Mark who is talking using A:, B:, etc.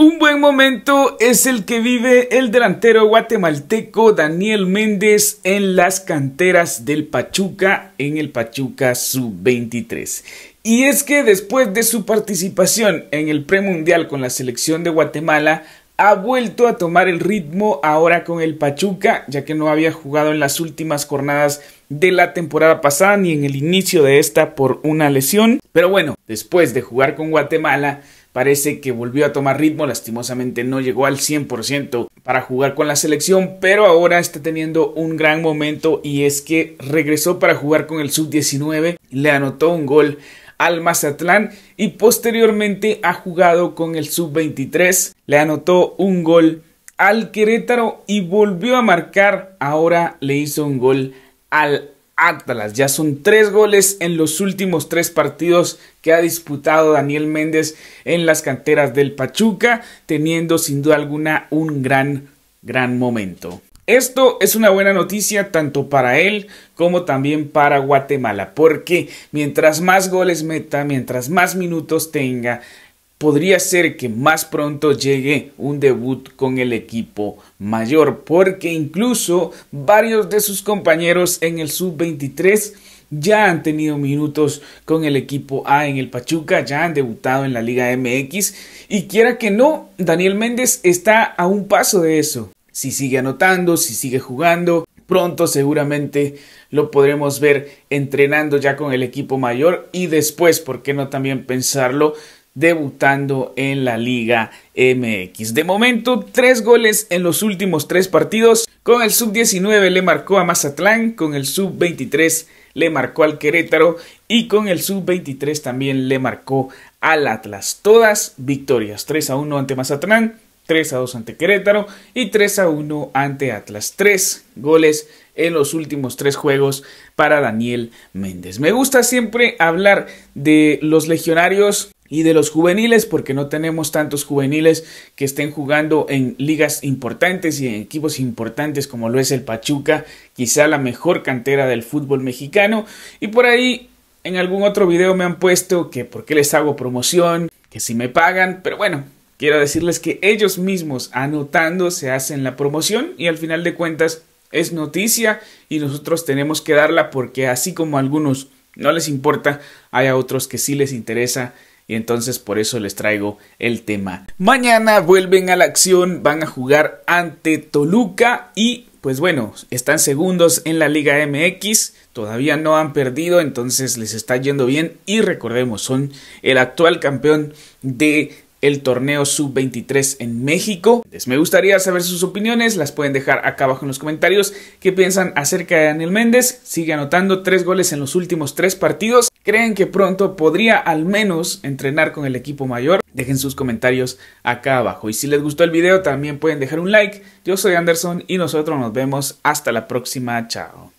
A: Un buen momento es el que vive el delantero guatemalteco Daniel Méndez en las canteras del Pachuca en el Pachuca Sub-23. Y es que después de su participación en el premundial con la selección de Guatemala, ha vuelto a tomar el ritmo ahora con el Pachuca, ya que no había jugado en las últimas jornadas de la temporada pasada ni en el inicio de esta por una lesión. Pero bueno, después de jugar con Guatemala, parece que volvió a tomar ritmo, lastimosamente no llegó al 100% para jugar con la selección, pero ahora está teniendo un gran momento y es que regresó para jugar con el sub-19, le anotó un gol al Mazatlán y posteriormente ha jugado con el sub-23, le anotó un gol al Querétaro y volvió a marcar, ahora le hizo un gol al Atlas. Ya son tres goles en los últimos tres partidos que ha disputado Daniel Méndez en las canteras del Pachuca, teniendo sin duda alguna un gran, gran momento. Esto es una buena noticia tanto para él como también para Guatemala, porque mientras más goles meta, mientras más minutos tenga, podría ser que más pronto llegue un debut con el equipo mayor, porque incluso varios de sus compañeros en el sub-23 ya han tenido minutos con el equipo A en el Pachuca, ya han debutado en la Liga MX y quiera que no, Daniel Méndez está a un paso de eso. Si sigue anotando, si sigue jugando, pronto seguramente lo podremos ver entrenando ya con el equipo mayor y después, ¿por qué no también pensarlo? debutando en la Liga MX. De momento, tres goles en los últimos tres partidos. Con el sub-19 le marcó a Mazatlán, con el sub-23 le marcó al Querétaro y con el sub-23 también le marcó al Atlas. Todas victorias, 3 a 1 ante Mazatlán, 3 a 2 ante Querétaro y 3 a 1 ante Atlas. Tres goles en los últimos tres juegos para Daniel Méndez. Me gusta siempre hablar de los legionarios y de los juveniles porque no tenemos tantos juveniles que estén jugando en ligas importantes y en equipos importantes como lo es el Pachuca, quizá la mejor cantera del fútbol mexicano y por ahí en algún otro video me han puesto que por qué les hago promoción, que si me pagan, pero bueno, Quiero decirles que ellos mismos anotando se hacen la promoción y al final de cuentas es noticia y nosotros tenemos que darla porque así como a algunos no les importa, hay a otros que sí les interesa y entonces por eso les traigo el tema. Mañana vuelven a la acción, van a jugar ante Toluca y pues bueno, están segundos en la Liga MX, todavía no han perdido, entonces les está yendo bien y recordemos, son el actual campeón de el torneo sub-23 en México. Les me gustaría saber sus opiniones, las pueden dejar acá abajo en los comentarios. ¿Qué piensan acerca de Daniel Méndez? Sigue anotando tres goles en los últimos tres partidos. ¿Creen que pronto podría al menos entrenar con el equipo mayor? Dejen sus comentarios acá abajo. Y si les gustó el video también pueden dejar un like. Yo soy Anderson y nosotros nos vemos hasta la próxima. Chao.